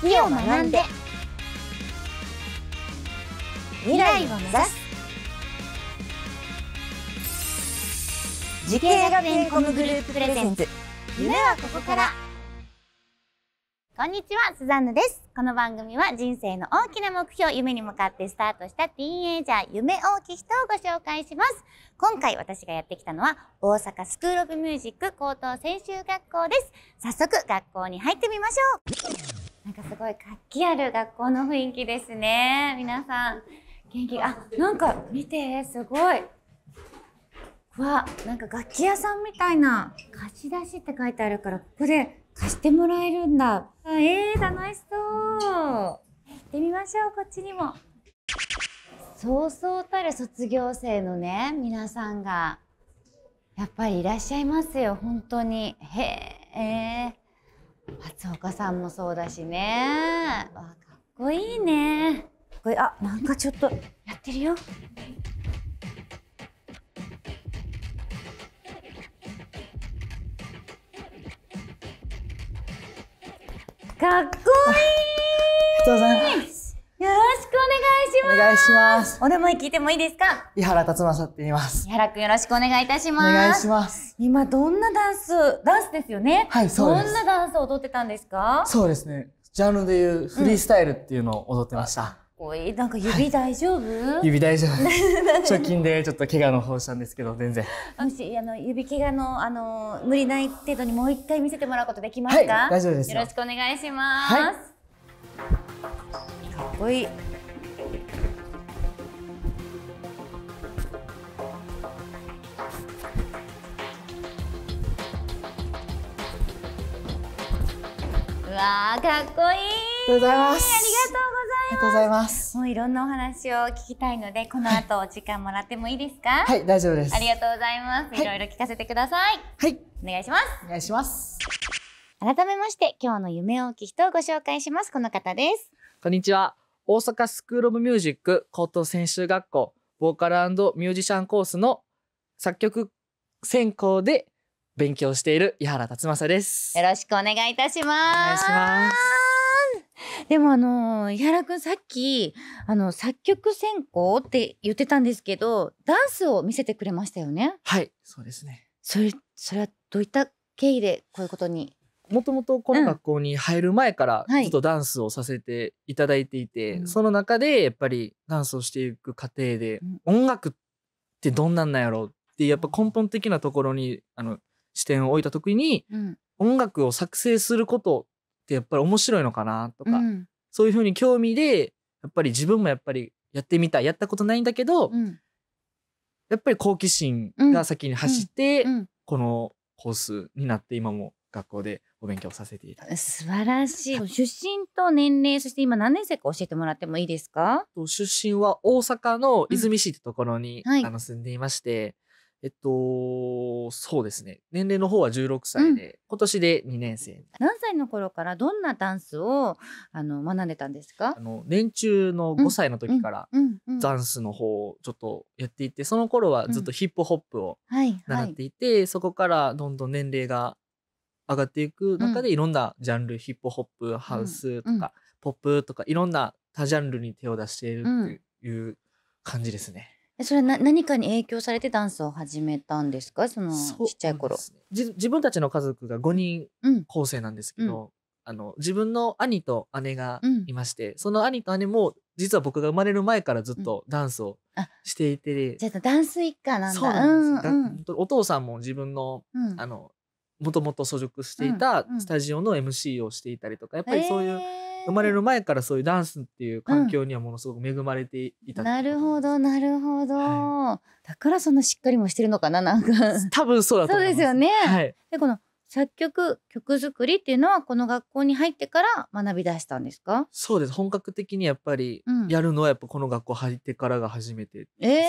好きを学んで未来を目指す時系学園コムグループプレゼンツ夢はここからこんにちは、スザンヌです。この番組は人生の大きな目標、夢に向かってスタートしたティーンエイジャー、夢大き人をご紹介します。今回私がやってきたのは、大阪スクールオブミュージック高等専修学校です。早速、学校に入ってみましょう。なんかすごい活気ある学校の雰囲気ですね。皆さん、元気、あ、なんか見て、すごい。わ、なんか楽器屋さんみたいな、貸し出しって書いてあるから、ここで貸してもらえるんだ。あえー、楽しそう。行ってみましょう、こっちにも。そうそうたる卒業生のね、皆さんが、やっぱりいらっしゃいますよ、本当に。へえ。松岡さんもそうだしねわかっこいいねこれあなんかちょっとやってるよかっこいいありがとうございますます。お願いします。お名前聞いてもいいですか井原達正って言います。井原くんよろしくお願いいたします。お願いします。今どんなダンス、ダンスですよねはい、そうです。どんなダンスを踊ってたんですかそうですね。ジャンルでいうフリースタイルっていうのを踊ってました。うんおい、なんか指大丈夫、はい、指大丈夫。直近でちょっと怪我の方したんですけど、全然。もし、あの、指怪我の、あの、無理ない程度にもう一回見せてもらうことできますか、はい、大丈夫ですよ。よろしくお願いします。はい、かっこいい。わかっこいい。ありがとうございます。ありがとうございます。もういろんなお話を聞きたいので、この後お時間もらってもいいですか。はい、大丈夫です。ありがとうございます。いろいろ聞かせてください。はい、お願いします。お願いします。改めまして、今日の夢を聞き人をご紹介します。この方です。こんにちは。大阪スクールオブミュージック高等専修学校ボーカルミュージシャンコースの作曲専攻で勉強している井原達正です。よろしくお願いいたします。お願いします。でもあの、井原くんさっき、あの、作曲専攻って言ってたんですけど、ダンスを見せてくれましたよね。はい、そうですね。それ、それはどういった経緯でこういうことにもともとこの学校に入る前からちょっとダンスをさせていただいていて、うんはい、その中でやっぱりダンスをしていく過程で、音楽ってどんなんなんやろうってやっぱ根本的なところにあの視点を置いた時に、うん、音楽を作成することってやっぱり面白いのかなとか、うん、そういうふうに興味でやっぱり自分もやっぱりやってみたいやったことないんだけど、やっぱり好奇心が先に走って、このコースになって今も学校でお勉強させていただいて素晴らしい出身と年齢そして今何年生か教えてもらってもいいですか出身は大阪の和泉市ってところに、うんはい、あの住んでいましてえっと、そうですね。年齢の方は16歳で、うん、今年で2年生。何歳の頃からどんなダンスをあの学んでたんですかあの年中の5歳の時から、ダンスの方をちょっとやっていて、その頃はずっとヒップホップを習っていて、うんはいはい、そこからどんどん年齢が上がっていく中で、いろんなジャンル、ヒップホップ、ハウスとか、ポップとか、いろんな多ジャンルに手を出しているっていう感じですね。えそれな何かに影響されてダンスを始めたんですかそのちっちゃい頃、自分たちの家族が5人構成なんですけど、うん、あの自分の兄と姉がいまして、うん、その兄と姉も実は僕が生まれる前からずっとダンスをしていて、うん、じゃあダンス一家なんだそうなんです、お父さんも自分の,、あのもともと所属していたスタジオの MC をしていたりとかやっぱりそういう。えー生まれる前からそういうダンスっていう環境にはものすごく恵まれていた、うん、なるほどなるほど、はい、だからそんなしっかりもしてるのかななんか 多分そうだと思いますそうですよね、はい、でこの作曲曲作りっていうのはこの学校に入ってから学び出したんですかそうです本格的にやっぱりやるのはやっぱこの学校入ってからが初めて、ね、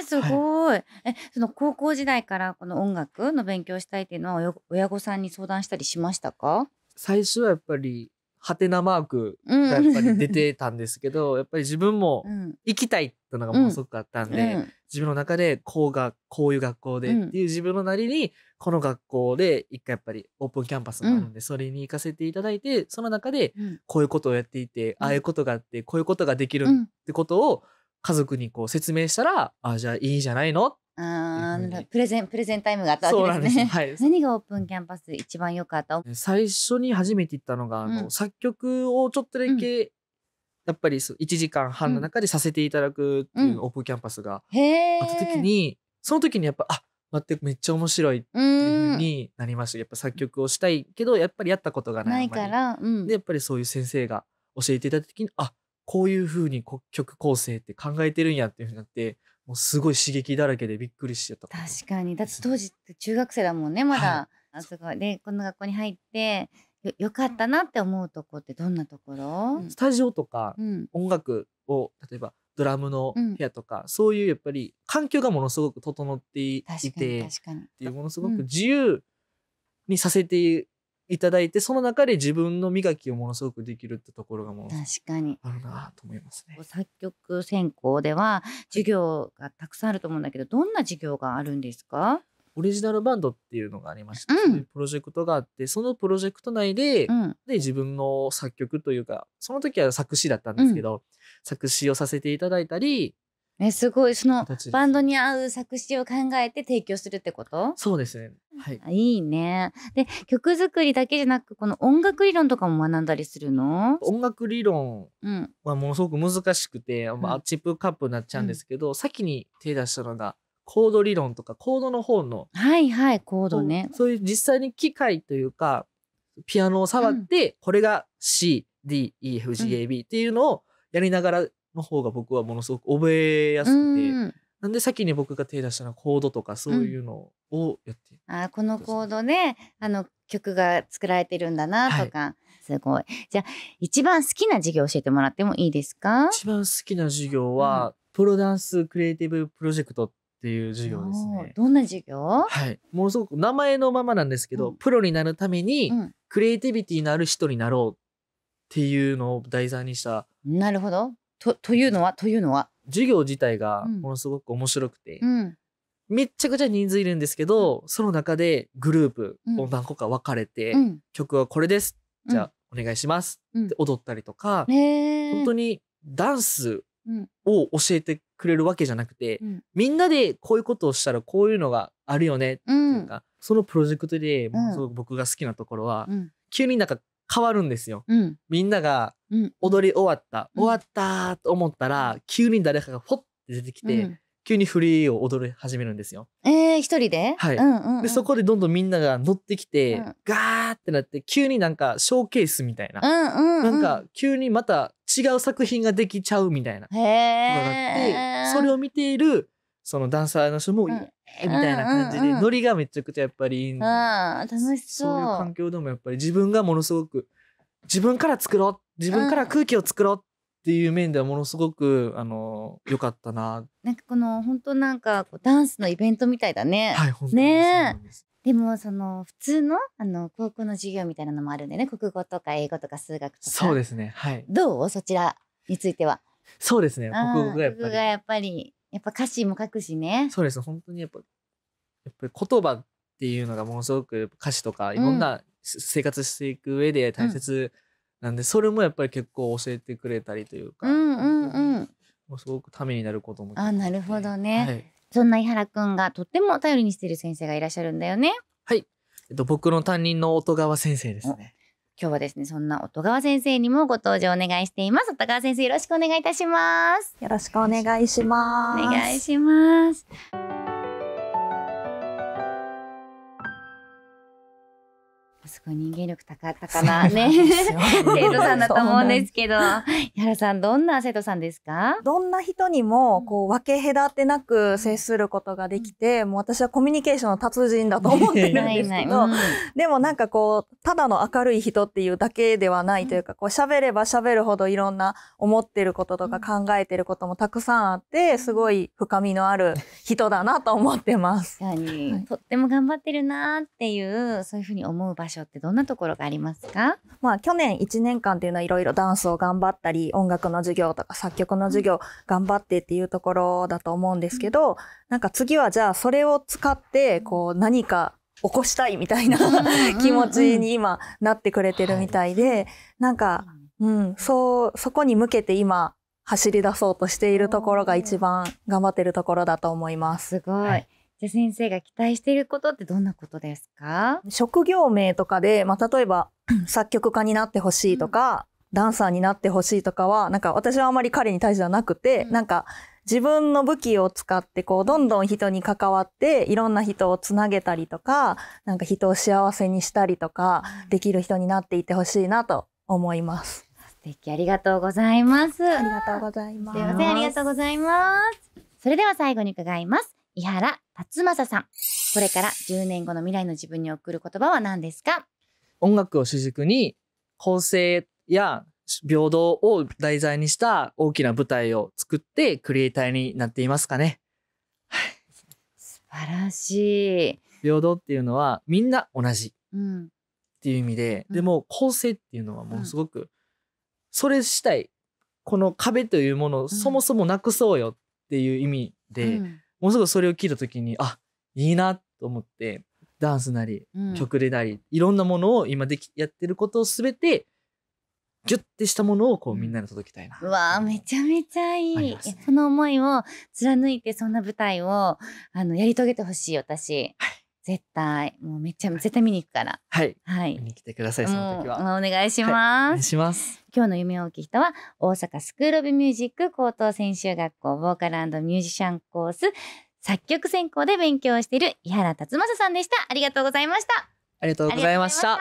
えー、すご、はい、えその高校時代からこの音楽の勉強したいっていうのは親御さんに相談したりしましたか最初はやっぱりハテナマークがやっぱり出てたんですけど、やっぱり自分も行きたいってのがものすごくあったんで、自分の中でこうがこういう学校でっていう自分のなりにこの学校で一回やっぱりオープンキャンパスがあるので、それに行かせていただいてその中でこういうことをやっていて、ああいうことがあってこういうことができるってことを家族にこう説明したら、あ、じゃあいいじゃないのあプレゼンプレゼンタイムがあったわけですね。すはい、何がオープンキャンパス一番良かった最初に初めて行ったのが、あの、うん、作曲をちょっとだけ、うん、やっぱり1時間半の中でさせていただくっていうオープンキャンパスがあった時に、うん、その時にやっぱあ待ってめっちゃ面白いっていうふうになりましたやっぱ作曲をしたいけどやっぱりやったことがないないから、うん。でやっぱりそういう先生が教えていただいた時にあこういうふうに曲構成って考えてるんやっていうふうになってもうすごい刺激だらけでびっくりしちゃった確かにだって当時って中学生だもんねまだ、はい、すごいでこの学校に入ってよよかったなって思うとこってどんなところスタジオとか音楽を、例えばドラムの部屋とか、うん、そういうやっぱり環境がものすごく整っていてっていうものすごく自由にさせてういただいてその中で自分の磨きをものすごくできるってところがもう確かにあるなと思いますね。作曲専攻では授業がたくさんあると思うんだけどどんな授業があるんですかオリジナルバンドっていうのがありまして、うん、プロジェクトがあってそのプロジェクト内でうん、で自分の作曲というかその時は作詞だったんですけど、うん、作詞をさせていただいたりえすごいそのバンドに合う作詞を考えて提供するってことそうですねはい、いいねで曲作りだけじゃなくこの音楽理論とかも学んだりするの音楽理論はものすごく難しくて、うん、まあ、チップカップになっちゃうんですけど、うん、先に手出したのがコード理論とかコードの方のはいはいコードねそういう実際に機械というかピアノを触って、うん、これが CDEFGAB っていうのをやりながらの方が僕はものすごく覚えやすくて、なんで先に僕が手出したのはコードとかそういうのをやって、うん、あこのコードであの曲が作られてるんだなとか、はい、すごいじゃあ一番好きな授業教えてもらってもいいですか一番好きな授業は、うん、プロダンスクリエイティブプロジェクトっていう授業ですねどんな授業はいものすごく名前のままなんですけど、うん、プロになるためにクリエイティビティのある人になろうっていうのを題材にしたなるほどとというのはというのは授業自体がものすごく面白くて、うん、めっちゃくちゃ人数いるんですけど、その中でグループを何個か分かれて、曲はこれですじゃあお願いしますって踊ったりとか、本当にダンスを教えてくれるわけじゃなくて、うん、みんなでこういうことをしたらこういうのがあるよねっていうか、うん、そのプロジェクトでものすごく僕が好きなところは、うん、急になんか変わるんですよ。うん、みんなが踊り終わった、うん、終わったと思ったら急に誰かがフォッて出てきて、うん、急にフリーを踊り始めるんですよ。えー、一人で,、はい、うんうんうん、でそこでどんどんみんなが乗ってきて、うん、ガーってなって急になんかショーケースみたいな、うんうんうん、なんか急にまた違う作品ができちゃうみたいなへがあってそれを見ているそのダンサーの人も、うん、みたいな感じで、ノリがめちゃくちゃやっぱりいいん楽しそうそういう環境でもやっぱり自分がものすごく自分から作ろう自分から空気を作ろうっていう面ではものすごく、うん、あの良かったな。なんかこの本当なんかこうダンスのイベントみたいだね。はい、本当ねでもその普通のあの高校の授業みたいなのもあるんでね国語とか英語とか数学とかそうですねはいどうそちらについてはそうですね国語がやっぱりやっぱ歌詞も書くしね。そうです本当にやっぱやっぱり言葉っていうのがものすごく歌詞とかいろんな生活していく上で大切なんで、うん、それもやっぱり結構教えてくれたりというか、うんうんうん、もうすごくためになることもあなるほどね、はい、そんな井原くんがとっても頼りにしている先生がいらっしゃるんだよねはい、えっと、僕の担任の音川先生ですね今日はですね、そんな音川先生にもご登場お願いしています。音川先生、よろしくお願いいたします。よろしくお願いします。お願いします。すごい人間力高かったかなね 生徒さんだと思うんですけどや原さんどんな生徒さんですかどんな人にもこう分け隔てなく接することができて、もう私はコミュニケーションの達人だと思ってるんですけどでもなんかこうただの明るい人っていうだけではないというか、こう喋れば喋るほどいろんな思ってることとか考えてることもたくさんあってすごい深みのある人だなと思ってます。確かに、はい、とっても頑張ってるなっていうそういうふうに思う場所象ってどんなところがありますか、まあ、去年1年間っていうのはいろいろダンスを頑張ったり音楽の授業とか作曲の授業頑張ってっていうところだと思うんですけど、うん、なんか次はじゃあそれを使ってこう何か起こしたいみたいな気持ちに今なってくれてるみたいで、うんうんなんか、うん、そう、そこに向けて今走り出そうとしているところが一番頑張ってるところだと思います。すごい。はいじゃ先生が期待していることってどんなことですか職業名とかで、まあ、例えば 作曲家になってほしいとか、うん、ダンサーになってほしいとかはなんか私はあまり彼に対してはなくて、うん、なんか自分の武器を使ってこうどんどん人に関わっていろんな人をつなげたりとかなんか人を幸せにしたりとか、できる人になっていてほしいなと思います。素敵ありがとうございます。ありがとうございます。すいませんありがとうございます。それでは最後に伺います。井原達政さんこれから10年後の未来の自分に送る言葉は何ですか音楽を主軸に公正や平等を題材にした大きな舞台を作ってクリエイターになっていますかね。はい、素晴らしい。平等っていうのはみんな同じっていう意味で、うん、でも公正っていうのはもうすごく、それ自体この壁というものをそもそもなくそうよっていう意味で、うん、もうすぐそれを聞いた時にあいいなと思ってダンスなり、曲でなりいろんなものを今できやってることを全てギュッてしたものをこうみんなに届きたいな。うわめちゃめちゃいい。その思いを貫いてそんな舞台をあのやり遂げてほしい私。はい絶対もうめっちゃ絶対見に行くからはいはい見に来てくださいその時は、お願いします、お願いします今日の夢を大きい人は大阪スクールオブミュージック高等専修学校ボーカルミュージシャンコース作曲専攻で勉強している井原達正さんでしたありがとうございましたありがとうございました